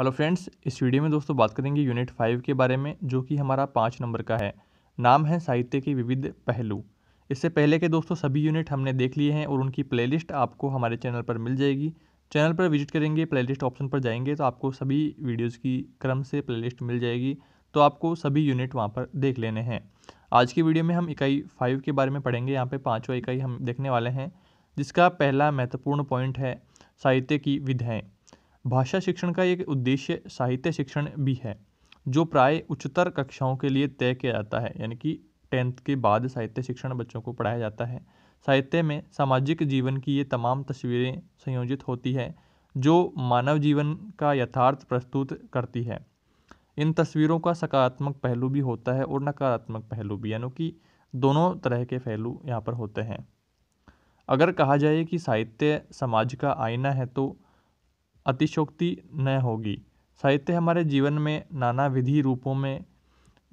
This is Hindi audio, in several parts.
हेलो फ्रेंड्स इस वीडियो में दोस्तों बात करेंगे यूनिट फाइव के बारे में जो कि हमारा पाँच नंबर का है नाम है साहित्य के विविध पहलू इससे पहले के दोस्तों सभी यूनिट हमने देख लिए हैं और उनकी प्लेलिस्ट आपको हमारे चैनल पर मिल जाएगी चैनल पर विजिट करेंगे प्लेलिस्ट ऑप्शन पर जाएंगे तो आपको सभी वीडियोज़ की क्रम से प्ले मिल जाएगी तो आपको सभी यूनिट वहाँ पर देख लेने हैं आज की वीडियो में हम इकाई फाइव के बारे में पढ़ेंगे यहाँ पर पाँचवा इकाई हम देखने वाले हैं जिसका पहला महत्वपूर्ण पॉइंट है साहित्य की विधाएँ भाषा शिक्षण का एक उद्देश्य साहित्य शिक्षण भी है जो प्राय उच्चतर कक्षाओं के लिए तय किया जाता है यानी कि टेंथ के बाद साहित्य शिक्षण बच्चों को पढ़ाया जाता है साहित्य में सामाजिक जीवन की ये तमाम तस्वीरें संयोजित होती है जो मानव जीवन का यथार्थ प्रस्तुत करती है इन तस्वीरों का सकारात्मक पहलू भी होता है और नकारात्मक पहलू भी यानी कि दोनों तरह के पहलू यहाँ पर होते हैं अगर कहा जाए कि साहित्य समाज का आईना है तो अतिशोक्ति न होगी साहित्य हमारे जीवन में नाना विधि रूपों में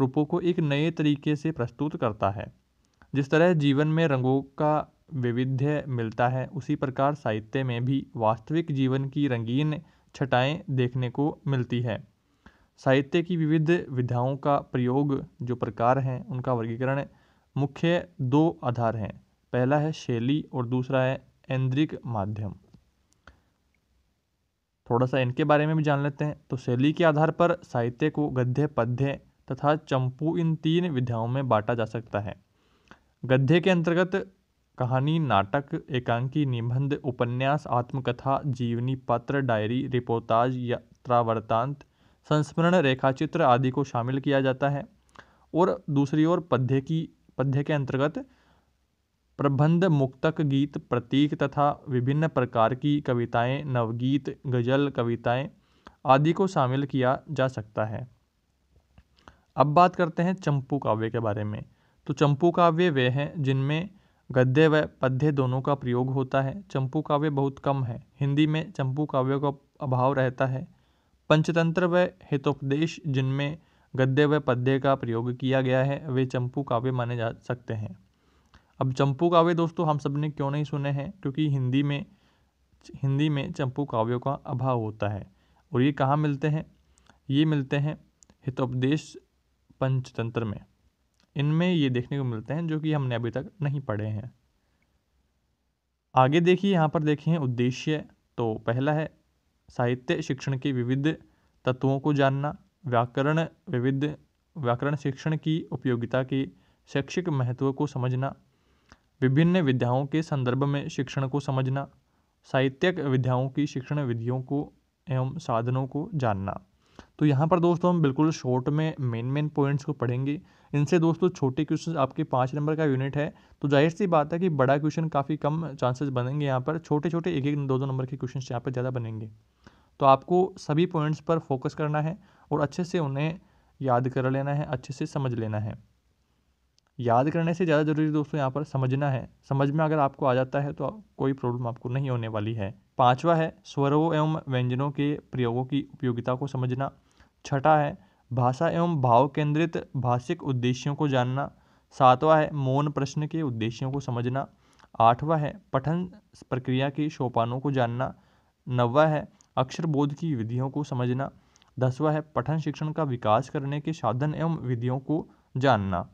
रूपों को एक नए तरीके से प्रस्तुत करता है जिस तरह जीवन में रंगों का वैविध्य मिलता है उसी प्रकार साहित्य में भी वास्तविक जीवन की रंगीन छटाएं देखने को मिलती है साहित्य की विविध विधाओं का प्रयोग जो प्रकार हैं उनका वर्गीकरण मुख्य दो आधार हैं पहला है शैली और दूसरा है ऐन्द्रिक माध्यम थोड़ा सा इनके बारे में भी जान लेते हैं तो शैली के आधार पर साहित्य को गद्य पद्य तथा चंपू इन तीन विधाओं में बांटा जा सकता है गद्य के अंतर्गत कहानी नाटक एकांकी निबंध उपन्यास आत्मकथा जीवनी पत्र डायरी रिपोर्ताज यात्रा वृत्तांत संस्मरण रेखाचित्र आदि को शामिल किया जाता है और दूसरी ओर पद्य की पद्य के अंतर्गत प्रबंध मुक्तक गीत प्रतीक तथा विभिन्न प्रकार की कविताएँ नवगीत गज़ल कविताएँ आदि को शामिल किया जा सकता है अब बात करते हैं चंपू काव्य के बारे में तो चंपू काव्य वे हैं जिनमें गद्य व पद्य दोनों का प्रयोग होता है चंपू काव्य बहुत कम है हिंदी में चंपू काव्य का अभाव रहता है पंचतंत्र व हितोपदेश जिनमें गद्य व पद्य का प्रयोग किया गया है वे चंपू काव्य माने जा सकते हैं अब चंपू काव्य दोस्तों हम सब ने क्यों नहीं सुने हैं क्योंकि हिंदी में हिंदी में चंपू काव्यों का अभाव होता है और ये कहाँ मिलते हैं ये मिलते हैं हितोपदेश पंचतंत्र में इनमें ये देखने को मिलते हैं जो कि हमने अभी तक नहीं पढ़े हैं आगे देखिए यहाँ पर देखें उद्देश्य तो पहला है साहित्य शिक्षण के विविध तत्वों को जानना व्याकरण विविध व्याकरण शिक्षण की उपयोगिता के शैक्षिक महत्व को समझना विभिन्न विद्याओं के संदर्भ में शिक्षण को समझना साहित्यक विद्याओं की शिक्षण विधियों को एवं साधनों को जानना तो यहाँ पर दोस्तों हम बिल्कुल शॉर्ट में मेन मेन पॉइंट्स को पढ़ेंगे इनसे दोस्तों छोटे क्वेश्चन आपके पाँच नंबर का यूनिट है तो जाहिर सी बात है कि बड़ा क्वेश्चन काफ़ी कम चांसेस बनेंगे यहाँ पर छोटे छोटे एक एक दो दो नंबर के क्वेश्चन यहाँ पर ज़्यादा बनेंगे तो आपको सभी पॉइंट्स पर फोकस करना है और अच्छे से उन्हें याद कर लेना है अच्छे से समझ लेना है याद करने से ज़्यादा ज़रूरी दोस्तों यहाँ पर समझना है समझ में अगर आपको आ जाता है तो कोई प्रॉब्लम आपको नहीं होने वाली है पांचवा है स्वरों एवं व्यंजनों के प्रयोगों की उपयोगिता को समझना छठा है भाषा एवं भाव केंद्रित भाषिक उद्देश्यों को जानना सातवा है मौन प्रश्न के उद्देश्यों को समझना आठवा है पठन प्रक्रिया के सोपानों को जानना नवा है अक्षर बोध की विधियों को समझना दसवा है पठन शिक्षण का विकास करने के साधन एवं विधियों को जानना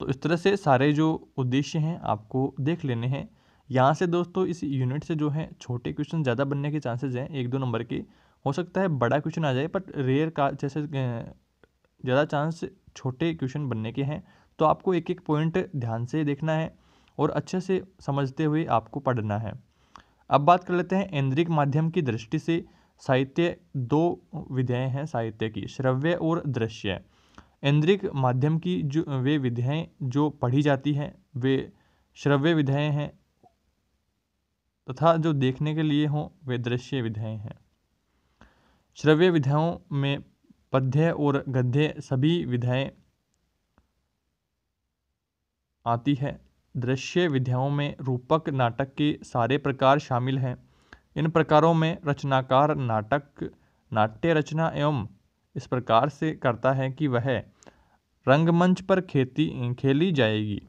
तो इस तरह से सारे जो उद्देश्य हैं आपको देख लेने हैं यहाँ से दोस्तों इस यूनिट से जो है छोटे क्वेश्चन ज़्यादा बनने के चांसेज हैं एक दो नंबर के हो सकता है बड़ा क्वेश्चन आ जाए बट रेयर का जैसे ज़्यादा चांस छोटे क्वेश्चन बनने के हैं तो आपको एक एक पॉइंट ध्यान से देखना है और अच्छे से समझते हुए आपको पढ़ना है अब बात कर लेते हैं इंद्रिक माध्यम की दृष्टि से साहित्य दो विधेयें हैं साहित्य की श्रव्य और दृश्य इंद्रिक माध्यम की जो वे विधियाँ जो पढ़ी जाती हैं वे श्रव्य विधियाँ हैं तथा जो देखने के लिए हों वे दृश्य विधियाँ हैं श्रव्य विधाओं में पद्य और गद्य सभी विधियाँ आती है दृश्य विधाओं में रूपक नाटक के सारे प्रकार शामिल हैं इन प्रकारों में रचनाकार नाटक नाट्य रचना एवं इस प्रकार से करता है कि वह रंगमंच पर खेती खेली जाएगी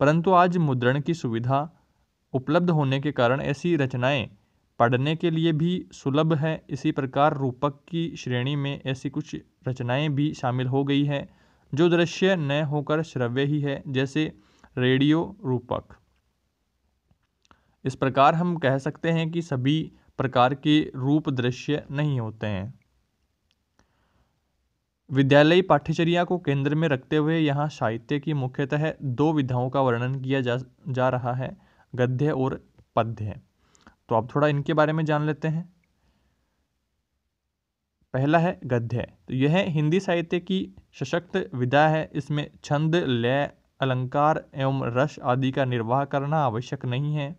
परंतु आज मुद्रण की सुविधा उपलब्ध होने के कारण ऐसी रचनाएं पढ़ने के लिए भी सुलभ है इसी प्रकार रूपक की श्रेणी में ऐसी कुछ रचनाएं भी शामिल हो गई है जो दृश्य न होकर श्रव्य ही है जैसे रेडियो रूपक इस प्रकार हम कह सकते हैं कि सभी प्रकार के रूप दृश्य नहीं होते हैं विद्यालयी पाठ्यचर्या को केंद्र में रखते हुए यहाँ साहित्य की मुख्यतः दो विधाओं का वर्णन किया जा जा रहा है गद्य और पद्य तो आप थोड़ा इनके बारे में जान लेते हैं पहला है गद्य तो यह हिंदी साहित्य की सशक्त विधा है इसमें छंद लय अलंकार एवं रस आदि का निर्वाह करना आवश्यक नहीं है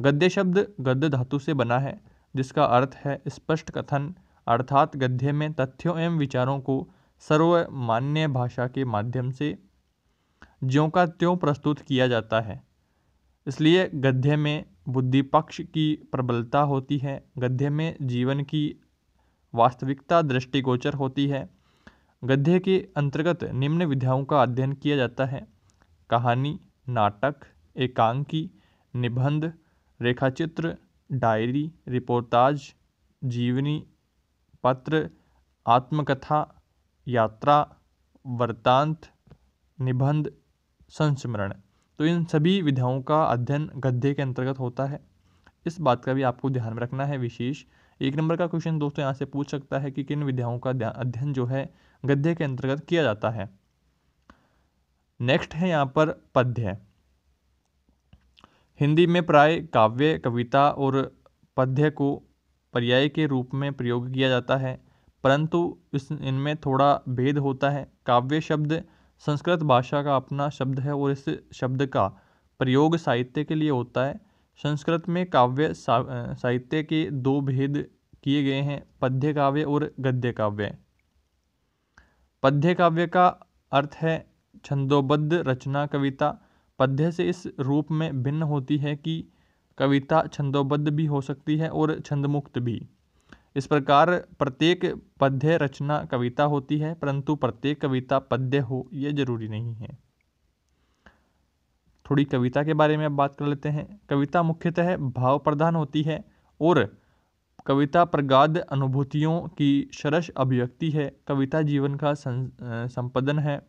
गद्य शब्द गद्य धातु से बना है जिसका अर्थ है स्पष्ट कथन अर्थात गद्य में तथ्यों एवं विचारों को सर्वमान्य भाषा के माध्यम से ज्यों का त्यों प्रस्तुत किया जाता है इसलिए गद्य में बुद्धि पक्ष की प्रबलता होती है गद्य में जीवन की वास्तविकता दृष्टिगोचर होती है गद्य के अंतर्गत निम्न विधाओं का अध्ययन किया जाता है कहानी नाटक एकांकी निबंध रेखाचित्र डायरी रिपोर्टाज जीवनी पत्र आत्मकथा यात्रा वृत्तांत निबंध संस्मरण तो इन सभी विधाओं का अध्ययन गद्य के अंतर्गत होता है इस बात का भी आपको ध्यान में रखना है विशेष एक नंबर का क्वेश्चन दोस्तों यहाँ से पूछ सकता है कि किन विधाओं का अध्ययन जो है गद्य के अंतर्गत किया जाता है नेक्स्ट है यहाँ पर पद्य हिंदी में प्राय काव्य कविता और पद्य को पर्याय के रूप में प्रयोग किया जाता है परंतु इस इनमें थोड़ा भेद होता है काव्य शब्द संस्कृत भाषा का अपना शब्द है और इस शब्द का प्रयोग साहित्य के लिए होता है संस्कृत में काव्य साहित्य के दो भेद किए गए हैं पद्य काव्य और गद्य काव्य पद्य काव्य का अर्थ है छंदोबद्ध रचना कविता पद्य से इस रूप में भिन्न होती है कि कविता छंदोबद्ध भी हो सकती है और छंदमुक्त भी इस प्रकार प्रत्येक पद्य रचना कविता होती है परंतु प्रत्येक कविता पद्य हो ये जरूरी नहीं है थोड़ी कविता के बारे में अब बात कर लेते हैं कविता मुख्यतः भाव प्रधान होती है और कविता प्रगाद अनुभूतियों की सरस अभिव्यक्ति है कविता जीवन का संपदन है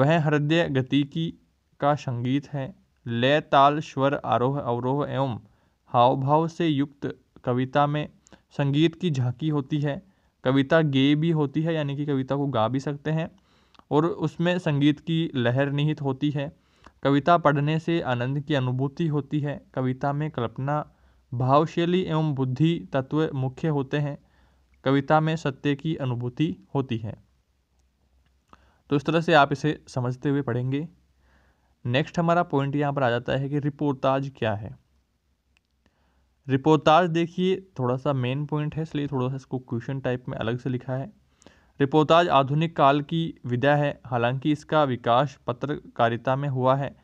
वह हृदय गति की का संगीत है लय ताल स्वर आरोह अवरोह एवं हाव भाव से युक्त कविता में संगीत की झांकी होती है कविता गे भी होती है यानी कि कविता को गा भी सकते हैं और उसमें संगीत की लहर निहित होती है कविता पढ़ने से आनंद की अनुभूति होती है कविता में कल्पना भावशैली एवं बुद्धि तत्व मुख्य होते हैं कविता में सत्य की अनुभूति होती है तो इस तरह से आप इसे समझते हुए पढ़ेंगे नेक्स्ट हमारा पॉइंट यहाँ पर आ जाता है कि रिपोर्टाज क्या है रिपोर्टाज देखिए थोड़ा सा मेन पॉइंट है इसलिए थोड़ा सा इसको क्वेश्चन टाइप में अलग से लिखा है रिपोर्टाज आधुनिक काल की विधा है हालांकि इसका विकास पत्रकारिता में हुआ है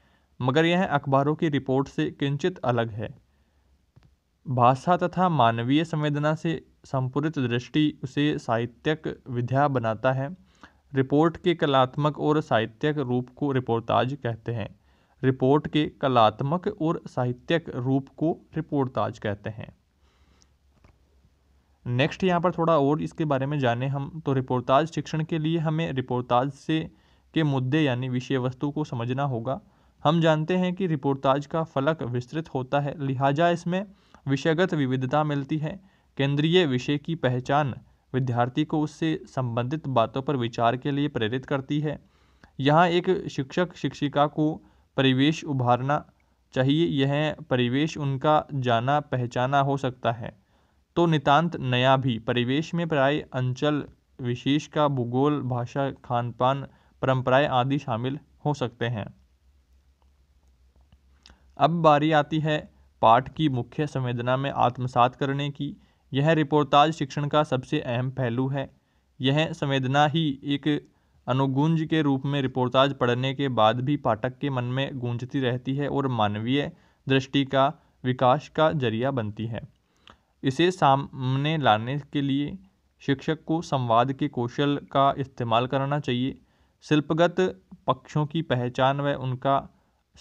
मगर यह अखबारों की रिपोर्ट से किंचित अलग है भाषा तथा मानवीय संवेदना से संपूरित दृष्टि उसे साहित्यक विधा बनाता है रिपोर्ट के कलात्मक और साहित्यक रूप को रिपोर्टाज कहते हैं रिपोर्ट के कलात्मक और साहित्यिक रूप को रिपोर्टाज कहते हैं नेक्स्ट यहाँ पर थोड़ा और इसके बारे में जाने हम तो रिपोर्टाज शिक्षण के लिए हमें रिपोर्टाज से के मुद्दे यानी विषय वस्तु को समझना होगा हम जानते हैं कि रिपोर्टाज का फलक विस्तृत होता है लिहाजा इसमें विषयगत विविधता मिलती है केंद्रीय विषय की पहचान विद्यार्थी को उससे संबंधित बातों पर विचार के लिए प्रेरित करती है यहाँ एक शिक्षक शिक्षिका को परिवेश उभारना चाहिए यह परिवेश उनका जाना पहचाना हो सकता है तो नितांत नया भी परिवेश में प्राय अंचल विशेष का भूगोल भाषा खान पान परंपराएं आदि शामिल हो सकते हैं अब बारी आती है पाठ की मुख्य संवेदना में आत्मसात करने की यह रिपोर्टाज शिक्षण का सबसे अहम पहलू है यह संवेदना ही एक अनुगुंज के रूप में रिपोर्ताज पढ़ने के बाद भी पाठक के मन में गूंजती रहती है और मानवीय दृष्टि का विकास का जरिया बनती है इसे सामने लाने के लिए शिक्षक को संवाद के कौशल का इस्तेमाल करना चाहिए शिल्पगत पक्षों की पहचान व उनका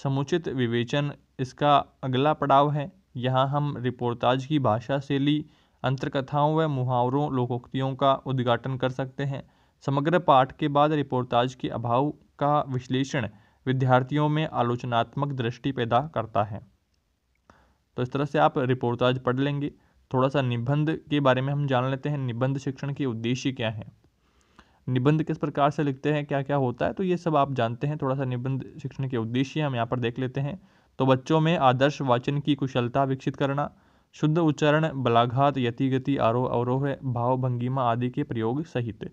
समुचित विवेचन इसका अगला पड़ाव है यहाँ हम रिपोर्ताज की भाषा शैली अंतरकथाओं व मुहावरों लोकोक्तियों का उद्घाटन कर सकते हैं समग्र पाठ के बाद रिपोर्टाज के अभाव का विश्लेषण विद्यार्थियों में आलोचनात्मक दृष्टि पैदा करता है तो इस तरह से आप रिपोर्टाज पढ़ लेंगे थोड़ा सा निबंध के बारे में हम जान लेते हैं निबंध शिक्षण के उद्देश्य क्या है निबंध किस प्रकार से लिखते हैं क्या क्या होता है तो ये सब आप जानते हैं थोड़ा सा निबंध शिक्षण के उद्देश्य हम यहाँ पर देख लेते हैं तो बच्चों में आदर्श वाचन की कुशलता विकसित करना शुद्ध उच्चारण बलाघात गति आरोह अवरोह भाव भंगिमा आदि के प्रयोग सहित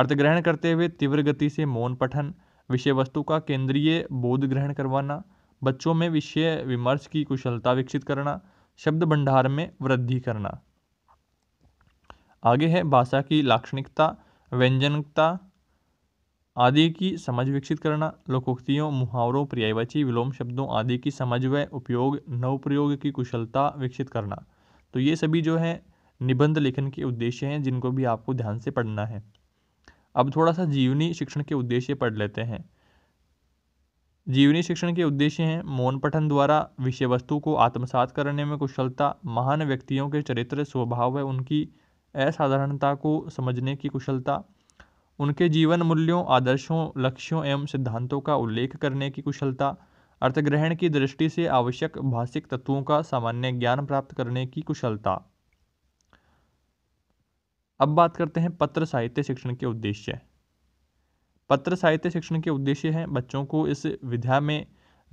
अर्थ ग्रहण करते हुए तीव्र गति से मौन पठन विषय वस्तु का केंद्रीय बोध ग्रहण करवाना बच्चों में विषय विमर्श की कुशलता विकसित करना शब्द भंडार में वृद्धि करना आगे है भाषा की लाक्षणिकता व्यंजनता आदि की समझ विकसित करना लोकोक्तियों मुहावरों पर्यायवाची विलोम शब्दों आदि की समझ व उपयोग नवप्रयोग की कुशलता विकसित करना तो ये सभी जो है निबंध लेखन के उद्देश्य हैं जिनको भी आपको ध्यान से पढ़ना है अब थोड़ा सा जीवनी शिक्षण के उद्देश्य पढ़ लेते हैं जीवनी शिक्षण के उद्देश्य हैं मौन पठन द्वारा विषय वस्तु को आत्मसात करने में कुशलता महान व्यक्तियों के चरित्र स्वभाव व उनकी असाधारणता को समझने की कुशलता उनके जीवन मूल्यों आदर्शों लक्ष्यों एवं सिद्धांतों का उल्लेख करने की कुशलता अर्थग्रहण की दृष्टि से आवश्यक भाषिक तत्वों का सामान्य ज्ञान प्राप्त करने की कुशलता अब बात करते हैं पत्र साहित्य शिक्षण के उद्देश्य पत्र साहित्य शिक्षण के उद्देश्य हैं बच्चों को इस विद्या में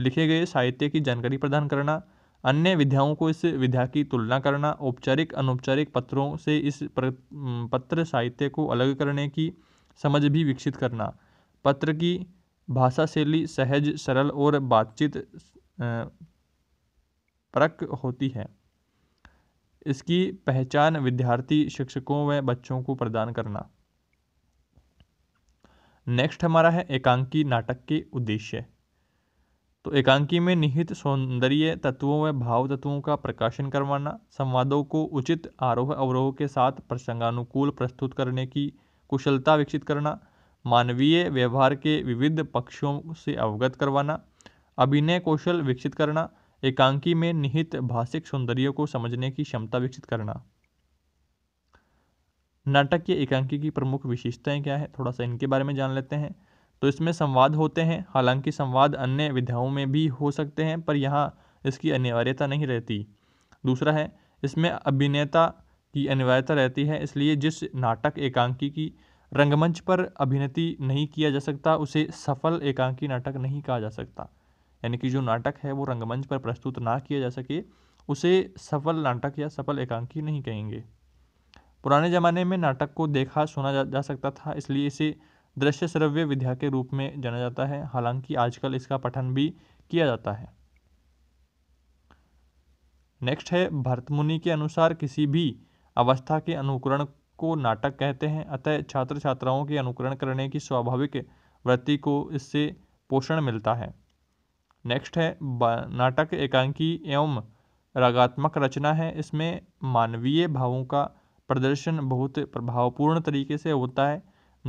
लिखे गए साहित्य की जानकारी प्रदान करना अन्य विद्याओं को इस विद्या की तुलना करना औपचारिक अनौपचारिक पत्रों से इस पत्र साहित्य को अलग करने की समझ भी विकसित करना पत्र की भाषा शैली सहज सरल और बातचीत परक होती है इसकी पहचान विद्यार्थी शिक्षकों व बच्चों को प्रदान करना नेक्स्ट हमारा है एकांकी नाटक के उद्देश्य तो एकांकी में निहित सौंदर्य तत्वों व भाव तत्वों का प्रकाशन करवाना संवादों को उचित आरोह अवरोह के साथ प्रसंगानुकूल प्रस्तुत करने की कुशलता विकसित करना मानवीय व्यवहार के विविध पक्षों से अवगत करवाना अभिनय कौशल विकसित करना एकांकी में निहित भाषिक सौंदर्य को समझने की क्षमता विकसित करना नाटक के एकांकी की प्रमुख विशेषताएं क्या है थोड़ा सा इनके बारे में जान लेते हैं तो इसमें संवाद होते हैं हालांकि संवाद अन्य विधाओं में भी हो सकते हैं पर यहाँ इसकी अनिवार्यता नहीं रहती दूसरा है इसमें अभिनेता की अनिवार्यता रहती है इसलिए जिस नाटक एकांकी की रंगमंच पर अभिनति नहीं किया जा सकता उसे सफल एकांकी नाटक नहीं कहा जा सकता यानी कि जो नाटक है वो रंगमंच पर प्रस्तुत ना किया जा सके उसे सफल नाटक या सफल एकांकी नहीं कहेंगे पुराने ज़माने में नाटक को देखा सुना जा, जा सकता था इसलिए इसे दृश्य श्रव्य विद्या के रूप में जाना जाता है हालांकि आजकल इसका पठन भी किया जाता है नेक्स्ट है भरतमुनि के अनुसार किसी भी अवस्था के अनुकरण को नाटक कहते हैं अतः छात्र छात्राओं के अनुकरण करने की स्वाभाविक वृत्ति को इससे पोषण मिलता है नेक्स्ट है नाटक एकांकी एवं रागात्मक रचना है इसमें मानवीय भावों का प्रदर्शन बहुत प्रभावपूर्ण तरीके से होता है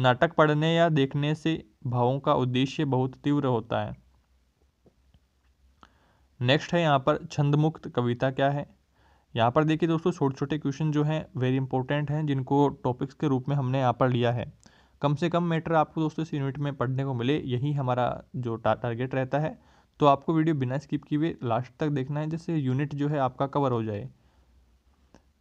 नाटक पढ़ने या देखने से भावों का उद्देश्य बहुत तीव्र होता है नेक्स्ट है यहाँ पर छंदमुक्त कविता क्या है यहाँ पर देखिए दोस्तों छोटे छोटे क्वेश्चन जो हैं वेरी इंपॉर्टेंट हैं जिनको टॉपिक्स के रूप में हमने यहाँ पर लिया है कम से कम मैटर आपको दोस्तों इस यूनिट में पढ़ने को मिले यही हमारा जो टारगेट रहता है तो आपको वीडियो बिना स्किप किए लास्ट तक देखना है जिससे यूनिट जो है आपका कवर हो जाए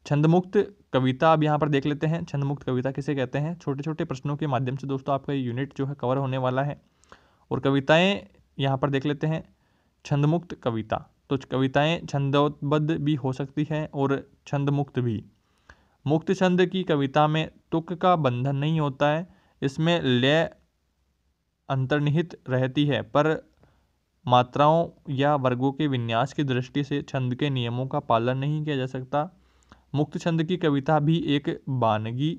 छंदमुक्त कविता अब यहाँ पर देख लेते हैं छंदमुक्त कविता किसे कहते हैं छोटे छोटे प्रश्नों के माध्यम से दोस्तों आपका ये यूनिट जो है कवर होने वाला है और कविताएं यहाँ पर देख लेते हैं छंदमुक्त कविता तो कविताएं छंदोबद्ध भी हो सकती हैं और छंद मुक्त भी मुक्त छंद की कविता में तुक का बंधन नहीं होता है इसमें लय अंतर्निहित रहती है पर मात्राओं या वर्गों के विन्यास की दृष्टि से छंद के नियमों का पालन नहीं किया जा सकता मुक्त छंद की कविता भी एक बानगी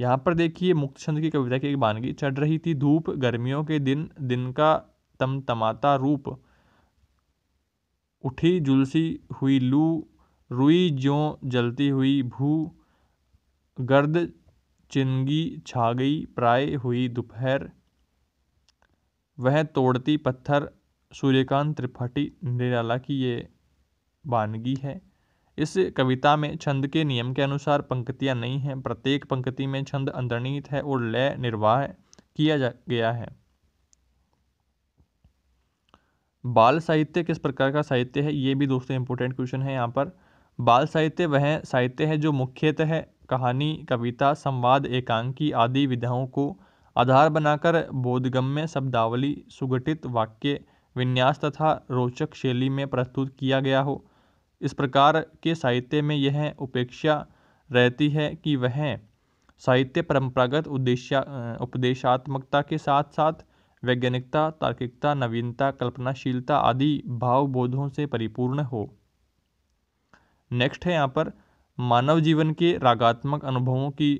यहाँ पर देखिए मुक्त छंद की कविता की एक बानगी चढ़ रही थी धूप गर्मियों के दिन दिन का तमाता रूप उठी जुलसी हुई लू रुई जो जलती हुई भू गर्द चिंगी छा गई प्राय हुई दोपहर वह तोड़ती पत्थर सूर्यकांत त्रिपाठी निराला की ये वानगी है इस कविता में छंद के नियम के अनुसार पंक्तियां नहीं हैं प्रत्येक पंक्ति में छंद अंतर्निहित है और लय निर्वाह किया जा गया है बाल साहित्य किस प्रकार का साहित्य है ये भी दोस्तों इम्पोर्टेंट क्वेश्चन है यहाँ पर बाल साहित्य वह साहित्य है जो मुख्यतः कहानी कविता संवाद एकांकी आदि विधाओं को आधार बनाकर बोधगम्य शब्दावली सुगठित वाक्य विन्यास तथा रोचक शैली में प्रस्तुत किया गया हो इस प्रकार के साहित्य में यह उपेक्षा रहती है कि वह साहित्य परंपरागत उद्देश्य उपदेशात्मकता के साथ साथ वैज्ञानिकता तार्किकता नवीनता कल्पनाशीलता आदि भावबोधों से परिपूर्ण हो नेक्स्ट है यहाँ पर मानव जीवन के रागात्मक अनुभवों की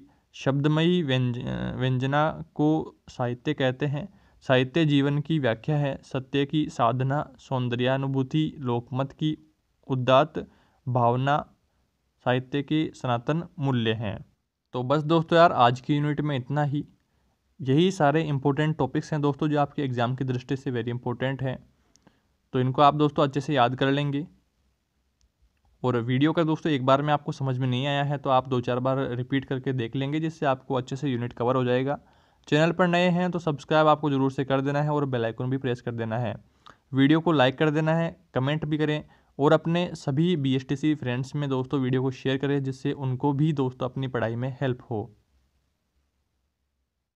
शब्दमयी व्यंज व्यंजना को साहित्य कहते हैं साहित्य जीवन की व्याख्या है सत्य की साधना सौंदर्यानुभूति लोकमत की उद्दात भावना साहित्य के सनातन मूल्य हैं तो बस दोस्तों यार आज की यूनिट में इतना ही यही सारे इंपॉर्टेंट टॉपिक्स हैं दोस्तों जो आपके एग्ज़ाम की दृष्टि से वेरी इंपॉर्टेंट हैं तो इनको आप दोस्तों अच्छे से याद कर लेंगे और वीडियो का दोस्तों एक बार में आपको समझ में नहीं आया है तो आप दो चार बार रिपीट करके देख लेंगे जिससे आपको अच्छे से यूनिट कवर हो जाएगा चैनल पर नए हैं तो सब्सक्राइब आपको ज़रूर से कर देना है और बेल आइकन भी प्रेस कर देना है वीडियो को लाइक कर देना है कमेंट भी करें और अपने सभी बी फ्रेंड्स में दोस्तों वीडियो को शेयर करें जिससे उनको भी दोस्तों अपनी पढ़ाई में हेल्प हो